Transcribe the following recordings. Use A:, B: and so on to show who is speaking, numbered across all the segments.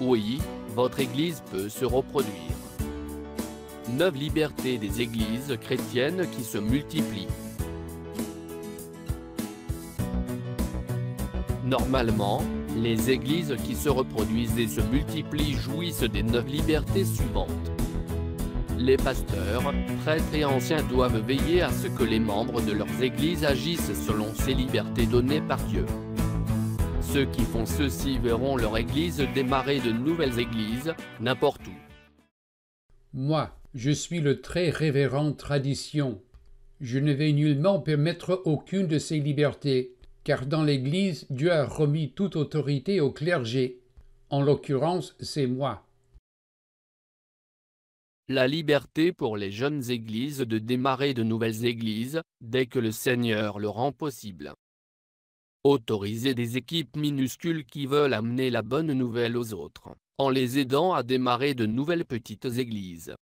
A: Oui, votre Église peut se reproduire. 9 libertés des Églises chrétiennes qui se multiplient. Normalement, les églises qui se reproduisent et se multiplient jouissent des neuf libertés suivantes. Les pasteurs, prêtres et anciens doivent veiller à ce que les membres de leurs églises agissent selon ces libertés données par Dieu. Ceux qui font ceci verront leur église démarrer de nouvelles églises, n'importe où.
B: Moi, je suis le très révérend tradition. Je ne vais nullement permettre aucune de ces libertés, car dans l'Église, Dieu a remis toute autorité au clergé. En l'occurrence, c'est moi.
A: La liberté pour les jeunes églises de démarrer de nouvelles églises, dès que le Seigneur le rend possible. Autoriser des équipes minuscules qui veulent amener la bonne nouvelle aux autres, en les aidant à démarrer de nouvelles petites églises.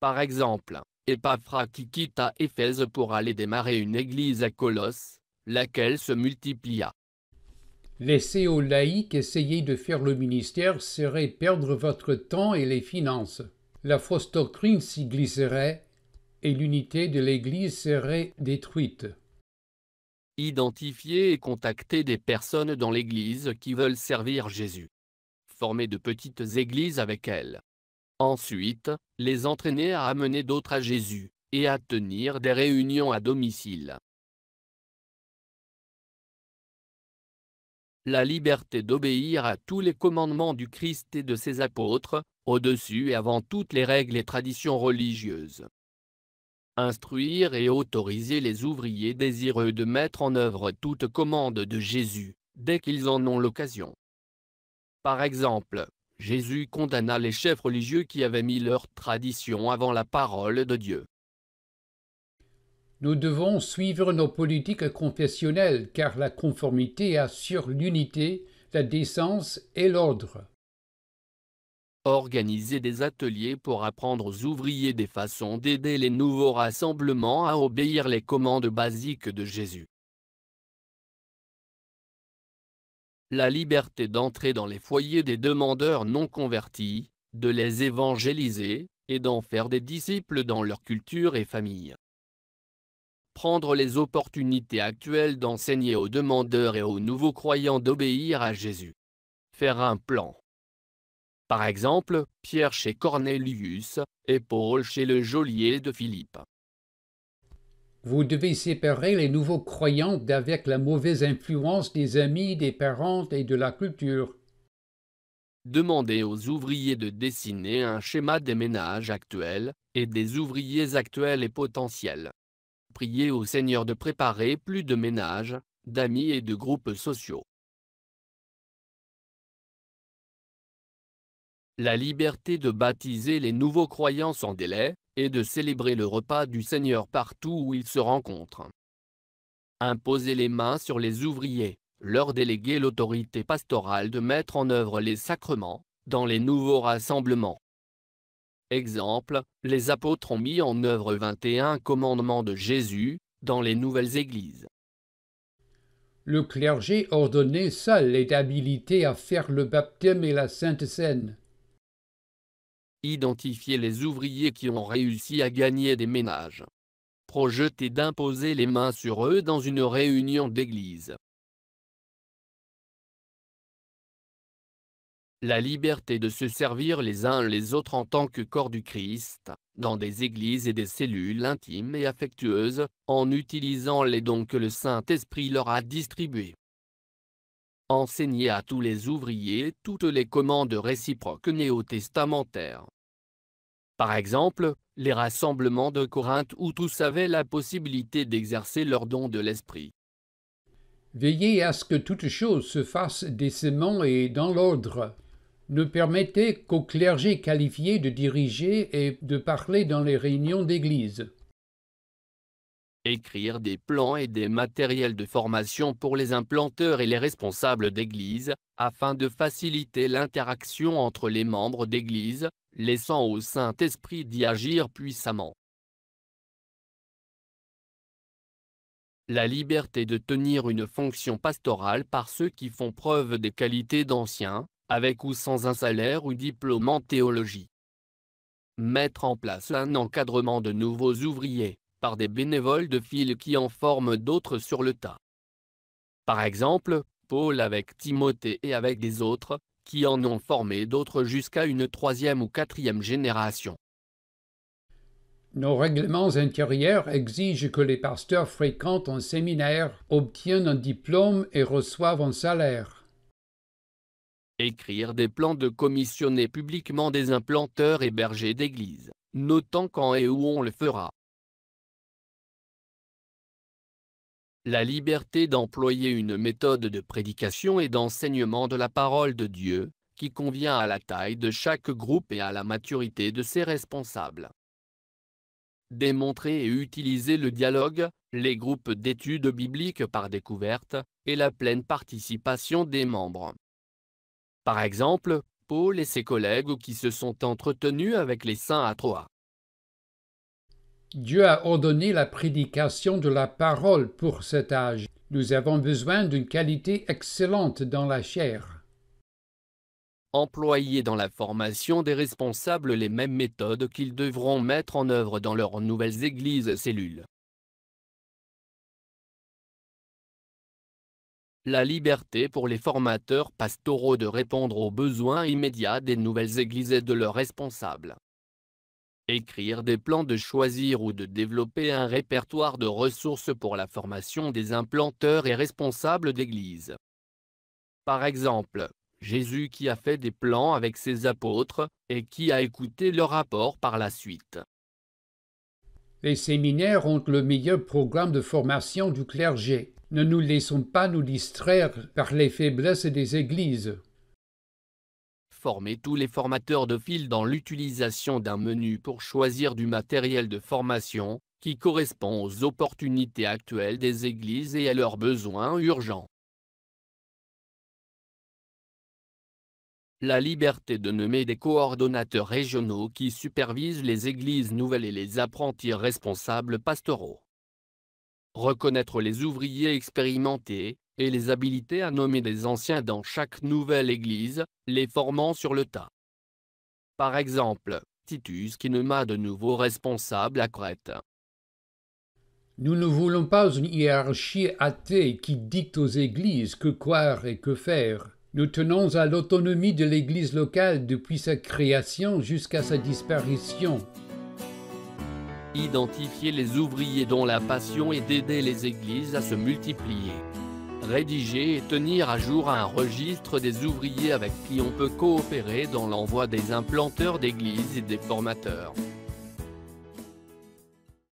A: Par exemple, Epaphra qui Éphèse pour aller démarrer une église à Colosse, laquelle se multiplia.
B: Laisser aux laïcs essayer de faire le ministère serait perdre votre temps et les finances. La fausse doctrine s'y glisserait et l'unité de l'Église serait détruite
A: identifier et contacter des personnes dans l'Église qui veulent servir Jésus. Former de petites églises avec elles. Ensuite, les entraîner à amener d'autres à Jésus, et à tenir des réunions à domicile. La liberté d'obéir à tous les commandements du Christ et de ses apôtres, au-dessus et avant toutes les règles et traditions religieuses instruire et autoriser les ouvriers désireux de mettre en œuvre toute commande de Jésus, dès qu'ils en ont l'occasion. Par exemple, Jésus condamna les chefs religieux qui avaient mis leur tradition avant la parole de Dieu.
B: Nous devons suivre nos politiques confessionnelles car la conformité assure l'unité, la décence et l'ordre
A: organiser des ateliers pour apprendre aux ouvriers des façons d'aider les nouveaux rassemblements à obéir les commandes basiques de Jésus. La liberté d'entrer dans les foyers des demandeurs non convertis, de les évangéliser, et d'en faire des disciples dans leur culture et famille. Prendre les opportunités actuelles d'enseigner aux demandeurs et aux nouveaux croyants d'obéir à Jésus. Faire un plan par exemple, Pierre chez Cornelius et Paul chez le geôlier de Philippe.
B: Vous devez séparer les nouveaux croyants d'avec la mauvaise influence des amis, des parents et de la culture.
A: Demandez aux ouvriers de dessiner un schéma des ménages actuels et des ouvriers actuels et potentiels. Priez au Seigneur de préparer plus de ménages, d'amis et de groupes sociaux. la liberté de baptiser les nouveaux croyants sans délai, et de célébrer le repas du Seigneur partout où ils se rencontrent. Imposer les mains sur les ouvriers, leur déléguer l'autorité pastorale de mettre en œuvre les sacrements, dans les nouveaux rassemblements. Exemple, les apôtres ont mis en œuvre 21 commandements de Jésus, dans les nouvelles églises.
B: Le clergé ordonné seul est habilité à faire le baptême et la Sainte scène.
A: Identifier les ouvriers qui ont réussi à gagner des ménages. Projeter d'imposer les mains sur eux dans une réunion d'église. La liberté de se servir les uns les autres en tant que corps du Christ, dans des églises et des cellules intimes et affectueuses, en utilisant les dons que le Saint-Esprit leur a distribués. Enseignez à tous les ouvriers toutes les commandes réciproques néo-testamentaires. Par exemple, les rassemblements de Corinthe où tous avaient la possibilité d'exercer leur don de l'esprit. Veillez
B: à ce que toutes choses se fassent décemment et dans l'ordre. Ne permettez qu'au clergé qualifié de diriger et de parler dans les réunions d'église
A: écrire des plans et des matériels de formation pour les implanteurs et les responsables d'église, afin de faciliter l'interaction entre les membres d'église, laissant au Saint-Esprit d'y agir puissamment. La liberté de tenir une fonction pastorale par ceux qui font preuve des qualités d'anciens, avec ou sans un salaire ou diplôme en théologie. Mettre en place un encadrement de nouveaux ouvriers par des bénévoles de fil qui en forment d'autres sur le tas. Par exemple, Paul avec Timothée et avec des autres, qui en ont formé d'autres jusqu'à une troisième ou quatrième génération.
B: Nos règlements intérieurs exigent que les pasteurs fréquentent un séminaire, obtiennent un diplôme et reçoivent un salaire.
A: Écrire des plans de commissionner publiquement des implanteurs et bergers d'église, notant quand et où on le fera. la liberté d'employer une méthode de prédication et d'enseignement de la parole de Dieu, qui convient à la taille de chaque groupe et à la maturité de ses responsables. Démontrer et utiliser le dialogue, les groupes d'études bibliques par découverte, et la pleine participation des membres. Par exemple, Paul et ses collègues qui se sont entretenus avec les saints à Troyes. Dieu
B: a ordonné la prédication de la parole pour cet âge. Nous avons besoin d'une qualité excellente dans la chair.
A: Employer dans la formation des responsables les mêmes méthodes qu'ils devront mettre en œuvre dans leurs nouvelles églises cellules. La liberté pour les formateurs pastoraux de répondre aux besoins immédiats des nouvelles églises et de leurs responsables. Écrire des plans de choisir ou de développer un répertoire de ressources pour la formation des implanteurs et responsables d'église. Par exemple, Jésus qui a fait des plans avec ses apôtres et qui a écouté leur rapport par la suite. Les
B: séminaires ont le meilleur programme de formation du clergé. Ne nous laissons pas nous distraire par les faiblesses des églises
A: former tous les formateurs de fil dans l'utilisation d'un menu pour choisir du matériel de formation, qui correspond aux opportunités actuelles des églises et à leurs besoins urgents. La liberté de nommer des coordonnateurs régionaux qui supervisent les églises nouvelles et les apprentis responsables pastoraux. Reconnaître les ouvriers expérimentés, et les habilités à nommer des anciens dans chaque nouvelle église, les formant sur le tas. Par exemple, Titus qui nomma de nouveaux responsables à Crète.
B: Nous ne voulons pas une hiérarchie athée qui dicte aux églises que croire et que faire. Nous tenons à l'autonomie de l'église locale depuis sa création jusqu'à sa disparition.
A: Identifier les ouvriers dont la passion est d'aider les églises à se multiplier rédiger et tenir à jour un registre des ouvriers avec qui on peut coopérer dans l'envoi des implanteurs d'églises et des formateurs.